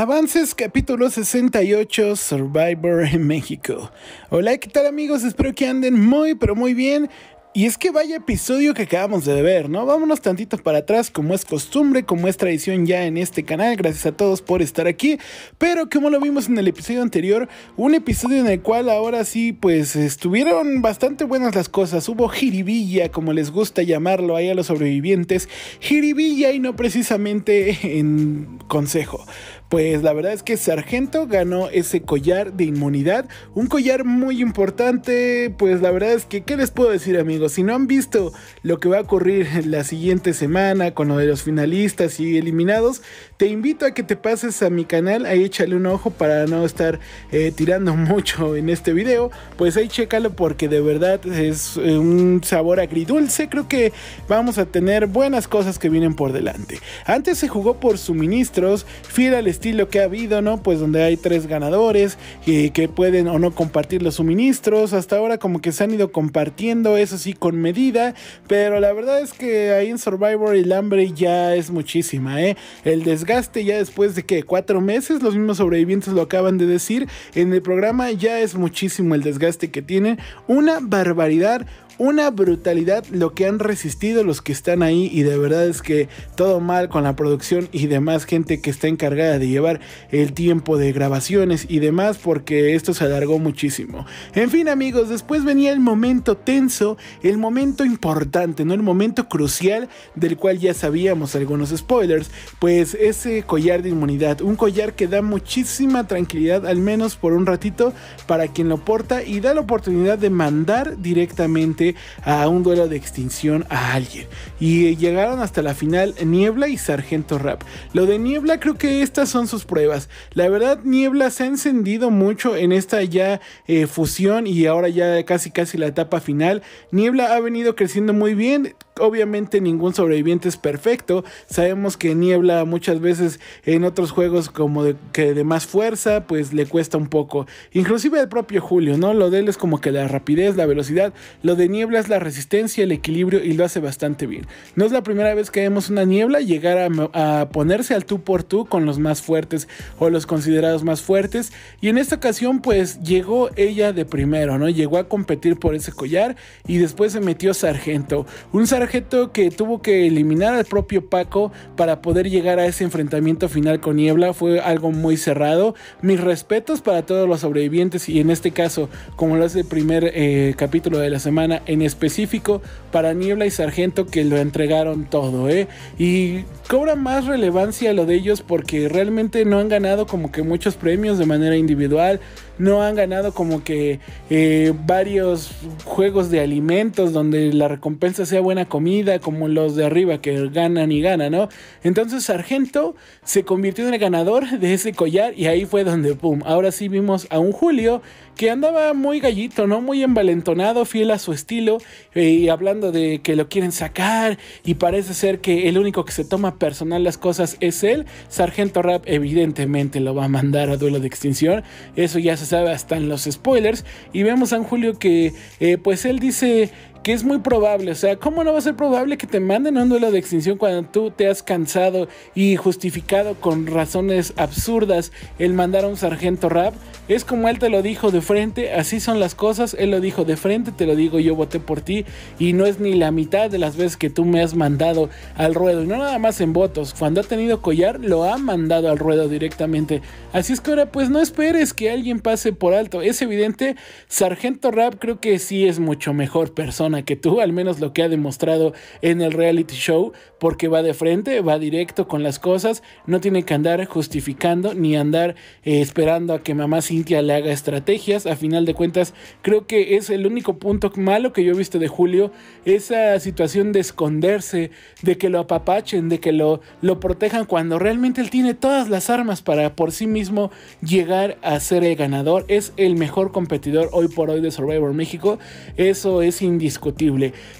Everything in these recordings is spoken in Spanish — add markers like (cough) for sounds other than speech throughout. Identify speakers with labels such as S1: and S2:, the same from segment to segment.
S1: Avances capítulo 68 Survivor (laughs) en México. Hola, ¿qué tal amigos? Espero que anden muy pero muy bien. Y es que vaya episodio que acabamos de ver, ¿no? Vámonos tantito para atrás, como es costumbre, como es tradición ya en este canal. Gracias a todos por estar aquí. Pero como lo vimos en el episodio anterior, un episodio en el cual ahora sí, pues estuvieron bastante buenas las cosas. Hubo jiribilla, como les gusta llamarlo ahí a los sobrevivientes. Jiribilla y no precisamente (laughs) en consejo. Pues la verdad es que Sargento ganó ese collar de inmunidad, un collar muy importante, pues la verdad es que, ¿qué les puedo decir amigos? Si no han visto lo que va a ocurrir la siguiente semana con lo de los finalistas y eliminados, te invito a que te pases a mi canal, ahí échale un ojo para no estar eh, tirando (laughs) mucho en este video, pues ahí chécalo porque de verdad es eh, un sabor agridulce, creo que vamos a tener buenas cosas que vienen por delante. Antes se jugó por suministros, Fidel estilo que ha habido, ¿no? Pues donde hay tres ganadores y que pueden o no compartir los suministros. Hasta ahora como que se han ido compartiendo, eso sí, con medida. Pero la verdad es que ahí en Survivor el hambre ya es muchísima, ¿eh? El desgaste ya después de que cuatro meses, los mismos sobrevivientes lo acaban de decir en el programa, ya es muchísimo el desgaste que tienen. Una barbaridad una brutalidad lo que han resistido los que están ahí y de verdad es que todo mal con la producción y demás gente que está encargada de llevar el tiempo de grabaciones y demás porque esto se alargó muchísimo. En fin amigos, después venía el momento tenso, el momento importante, no el momento crucial del cual ya sabíamos algunos spoilers, pues ese collar de inmunidad, un collar que da muchísima tranquilidad al menos por un ratito para quien lo porta y da la oportunidad de mandar directamente a un duelo de extinción a alguien. Y llegaron hasta la final Niebla y Sargento Rap. Lo de Niebla creo que estas son sus pruebas. La verdad Niebla se ha encendido mucho en esta ya eh, fusión y ahora ya casi casi la etapa final. Niebla ha venido creciendo muy bien Obviamente ningún sobreviviente es perfecto. Sabemos que Niebla muchas veces en otros juegos como de, que de más fuerza, pues le cuesta un poco. Inclusive el propio Julio, ¿no? Lo de él es como que la rapidez, la velocidad. Lo de Niebla es la resistencia, el equilibrio y lo hace bastante bien. No es la primera vez que vemos una Niebla llegar a, a ponerse al tú por tú con los más fuertes o los considerados más fuertes. Y en esta ocasión, pues llegó ella de primero, ¿no? Llegó a competir por ese collar y después se metió Sargento. Un sargento objeto que tuvo que eliminar al propio Paco para poder llegar a ese enfrentamiento final con Niebla. Fue algo muy cerrado. Mis respetos para todos los sobrevivientes y en este caso, como lo hace el primer eh, capítulo de la semana, en específico para Niebla y Sargento que lo entregaron todo. ¿eh? Y cobra más relevancia lo de ellos porque realmente no han ganado como que muchos premios de manera individual no han ganado como que eh, varios juegos de alimentos donde la recompensa sea buena comida, como los de arriba que ganan y ganan, ¿no? Entonces Sargento se convirtió en el ganador de ese collar y ahí fue donde, ¡pum! Ahora sí vimos a un Julio que andaba muy gallito, ¿no? Muy envalentonado, fiel a su estilo, eh, y hablando de que lo quieren sacar y parece ser que el único que se toma personal las cosas es él. Sargento Rap evidentemente lo va a mandar a duelo de extinción. Eso ya se hasta en los spoilers. Y vemos a Julio que eh, pues él dice, que es muy probable. O sea, ¿cómo no va a ser probable que te manden a un duelo de extinción cuando tú te has cansado y justificado con razones absurdas el mandar a un sargento rap? Es como él te lo dijo de frente, así son las cosas, él lo dijo de frente, te lo digo, yo voté por ti y no es ni la mitad de las veces que tú me has mandado al ruedo. Y no nada más en votos, cuando ha tenido collar lo ha mandado al ruedo directamente. Así es que ahora pues no esperes que alguien pase por alto. Es evidente, sargento rap creo que sí es mucho mejor persona que tú, al menos lo que ha demostrado en el reality show, porque va de frente, va directo con las cosas, no tiene que andar justificando ni andar eh, esperando a que mamá Cintia le haga estrategias. A final de cuentas, creo que es el único punto malo que yo he visto de Julio, esa situación de esconderse, de que lo apapachen, de que lo, lo protejan, cuando realmente él tiene todas las armas para por sí mismo llegar a ser el ganador. Es el mejor competidor hoy por hoy de Survivor México. Eso es indiscutible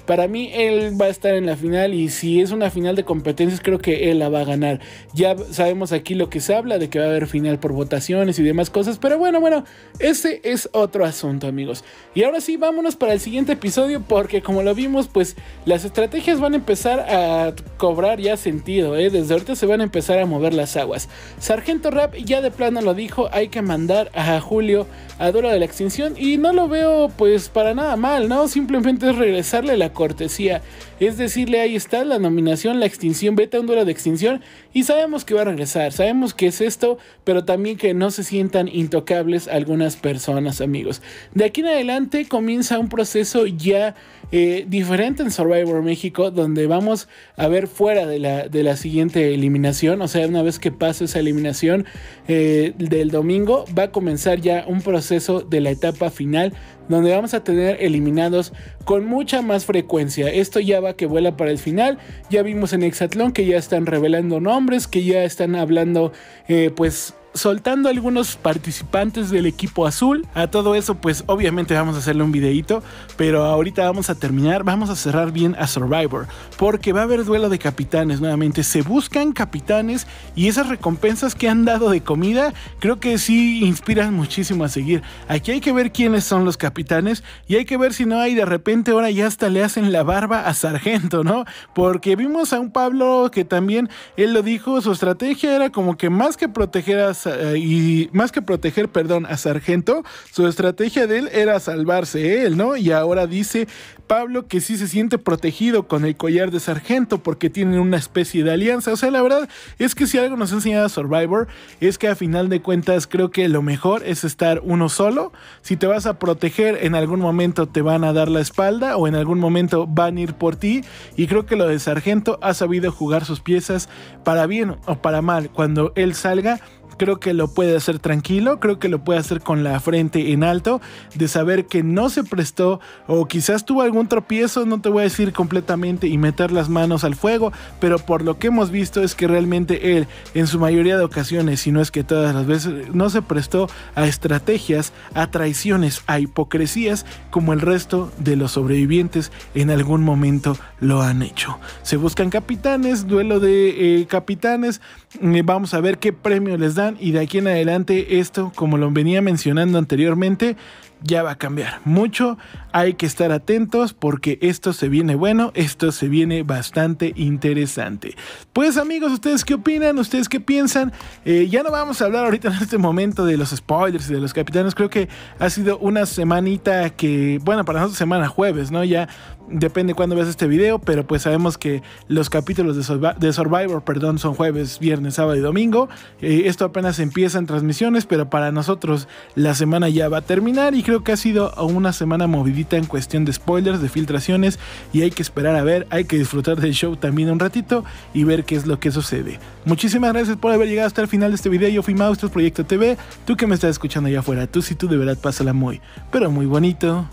S1: para mí él va a estar en la final y si es una final de competencias creo que él la va a ganar. Ya sabemos aquí lo que se habla de que va a haber final por votaciones y demás cosas, pero bueno, bueno, ese es otro asunto amigos. Y ahora sí, vámonos para el siguiente episodio porque como lo vimos, pues las estrategias van a empezar a cobrar ya sentido, ¿eh? desde ahorita se van a empezar a mover las aguas. Sargento Rap ya de plano lo dijo, hay que mandar a Julio a dura de la Extinción y no lo veo pues para nada mal, ¿no? Simplemente regresarle la cortesía. Es decirle, ahí está la nominación, la extinción, vete a un duelo de extinción y sabemos que va a regresar, sabemos que es esto, pero también que no se sientan intocables algunas personas, amigos. De aquí en adelante comienza un proceso ya eh, diferente en Survivor México, donde vamos a ver fuera de la, de la siguiente eliminación, o sea, una vez que pase esa eliminación eh, del domingo, va a comenzar ya un proceso de la etapa final, donde vamos a tener eliminados con mucha más frecuencia. Esto ya va que vuela para el final. Ya vimos en Exatlón que ya están revelando nombres, que ya están hablando eh, pues soltando algunos participantes del equipo azul. A todo eso, pues obviamente vamos a hacerle un videito, pero ahorita vamos a terminar, vamos a cerrar bien a Survivor, porque va a haber duelo de capitanes nuevamente. Se buscan capitanes y esas recompensas que han dado de comida, creo que sí inspiran muchísimo a seguir. Aquí hay que ver quiénes son los capitanes y hay que ver si no hay de repente ahora ya hasta le hacen la barba a Sargento, ¿no? Porque vimos a un Pablo que también él lo dijo, su estrategia era como que más que proteger a eh, y más que proteger, perdón, a Sargento, su estrategia de él era salvarse él, ¿no? Y ahora dice Pablo que sí se siente protegido con el collar de Sargento porque tienen una especie de alianza. O sea, la verdad es que si algo nos ha enseñado Survivor es que a final de cuentas creo que lo mejor es estar uno solo. Si te vas a proteger, en algún momento te van a dar la espalda o en algún momento van a ir por ti. Y creo que lo de Sargento ha sabido jugar sus piezas para bien o para mal. Cuando él salga, creo que lo puede hacer tranquilo, creo que lo puede hacer con la frente en alto, de saber que no se prestó o quizás tuvo algún tropiezo, no te voy a decir completamente y meter las manos al fuego, pero por lo que hemos visto es que realmente él en su mayoría de ocasiones, si no es que todas las veces, no se prestó a estrategias, a traiciones, a hipocresías como el resto de los sobrevivientes en algún momento lo han hecho. Se buscan capitanes, duelo de eh, capitanes, Mm, vamos a ver qué premio les dan y de aquí en adelante esto, como lo venía mencionando anteriormente, ya va a cambiar mucho. Hay que estar atentos porque esto se viene bueno, esto se viene bastante interesante. Pues amigos, ¿ustedes qué opinan? ¿Ustedes qué piensan? Eh, ya no vamos a hablar ahorita en este momento de los spoilers y de los capitanes. Creo que ha sido una semanita que, bueno, para nosotros semana jueves, ¿no? Ya depende cuándo veas este video, pero pues sabemos que los capítulos de, Survivor, de Survivor perdón, son jueves, viernes, sábado y domingo. Eh, esto apenas empieza en transmisiones, pero para nosotros la semana ya va a terminar y creo que ha sido una semana movidita en cuestión de spoilers, de filtraciones y hay que esperar a ver, hay que disfrutar del show también un ratito y ver qué es lo que sucede. Muchísimas gracias por haber llegado hasta el final de este video. Yo fui Maustros Proyecto TV. Tú que me estás escuchando allá afuera, tú si tú de verdad pásala muy, pero muy bonito.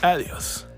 S1: Adiós.